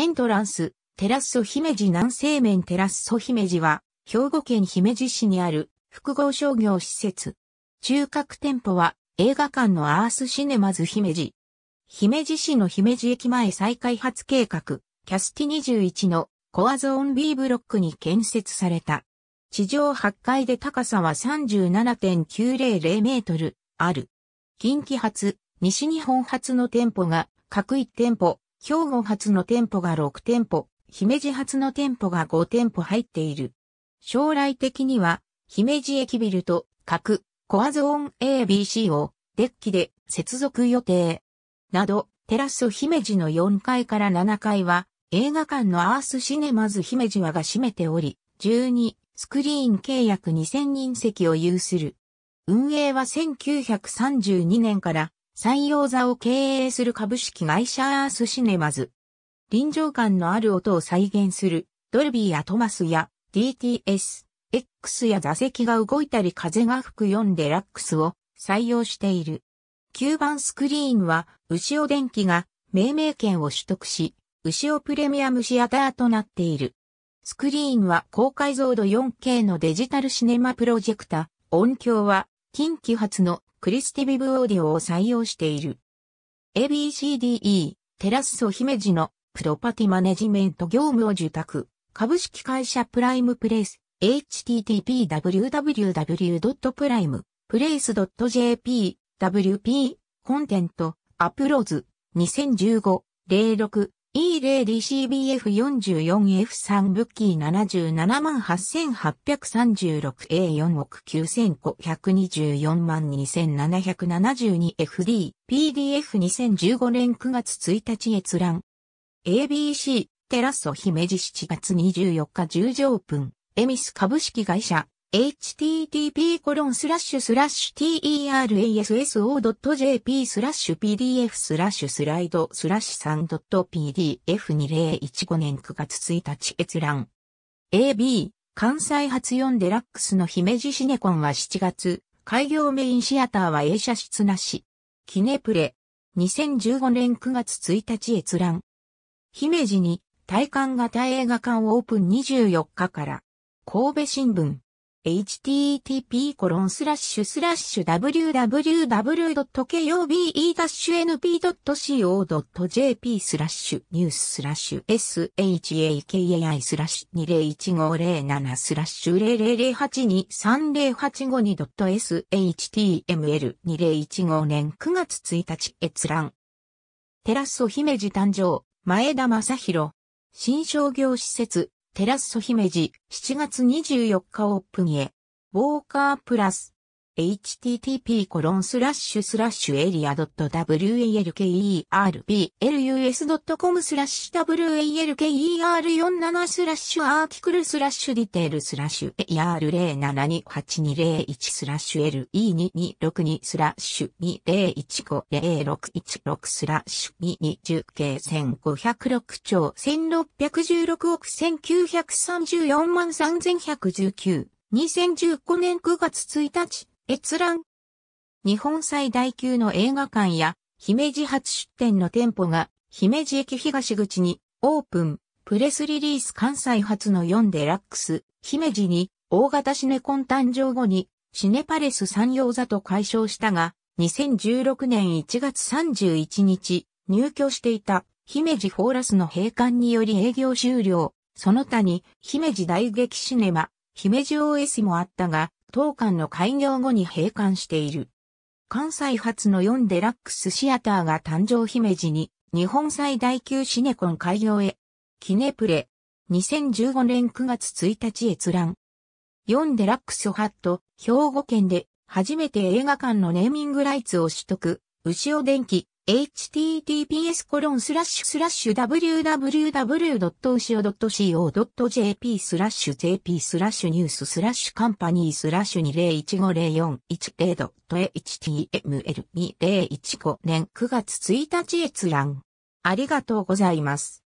エントランス、テラッソ姫路南西面テラッソ姫路は、兵庫県姫路市にある複合商業施設。中核店舗は映画館のアースシネマズ姫路。姫路市の姫路駅前再開発計画、キャスティ21のコアゾーン B ブロックに建設された。地上8階で高さは37.900メートルある。近畿発、西日本発の店舗が各1店舗兵庫発の店舗が6店舗、姫路発の店舗が5店舗入っている。将来的には、姫路駅ビルと、各、コアゾーン ABC を、デッキで接続予定。など、テラス姫路の4階から7階は、映画館のアースシネマズ姫路はが占めており、12、スクリーン契約2000人席を有する。運営は1932年から採用座を経営する株式会社アースシネマズ。臨場感のある音を再現する、ドルビーやトマスや DTS、X や座席が動いたり風が吹く4デラックスを採用している。9番スクリーンは、牛尾電機が命名権を取得し、牛尾プレミアムシアターとなっている。スクリーンは高解像度 4K のデジタルシネマプロジェクタ、音響は近畿発のクリスティビブオーディオを採用している。ABCDE、テラッソ姫路のプロパティマネジメント業務を受託、株式会社プライムプレイス、http://www.primeplace.jp、wp、コンテント、アプローズ、2015、06、E0DCBF44F3 ブッキー 778,836A4 億 9524,2772FD 万 PDF2015 年9月1日閲覧 ABC テラッソ姫路7月24日10時オープンエミス株式会社 http://terasso.jp スラッシュ pdf スラッシュスライドスラッシュ 3.pdf2015 年9月1日閲覧。AB、関西発4デラックスの姫路シネコンは7月、開業メインシアターは映写室なし。キネプレ、2015年9月1日閲覧。姫路に、体感型映画館オープン24日から。神戸新聞。http コロンスラッシュスラッシュ www.kobe-np.co.jp スラッシュニューススラッシュ shakai スラッシュ201507スラッシュ0008230852 .shtml2015 年9月1日閲覧テラスお姫路誕生前田正宏新商業施設テラスソ姫路、7月24日オープンへ。ウォーカープラス。http コロンスラッシュスラッシュエリア .walkerblus.com スラッシュ walker47 スラッシュアーティクルスラッシュディテールスラッシュ a r 0 7 2 8 2 0 1スラッシュ LE2262 スラッシュ20150616スラッシュ220 1506兆1616億1934万3119 2015年9月1日閲覧。日本最大級の映画館や、姫路初出店の店舗が、姫路駅東口に、オープン、プレスリリース関西初の4デラックス、姫路に、大型シネコン誕生後に、シネパレス山陽座と解消したが、2016年1月31日、入居していた、姫路フォーラスの閉館により営業終了、その他に、姫路大劇シネマ、姫路 OS もあったが、当館の開業後に閉館している。関西初の4デラックスシアターが誕生姫路に日本最大級シネコン開業へ。キネプレ。2015年9月1日閲覧。4デラックスハット、兵庫県で初めて映画館のネーミングライツを取得。牛尾電機、https コロンスラッシュスラッシュ www.usio.co.jp スラッシュ jp スラッシュニューススラッシュカンパニースラッシュ 20150410.html2015 年9月1日閲覧。ありがとうございます。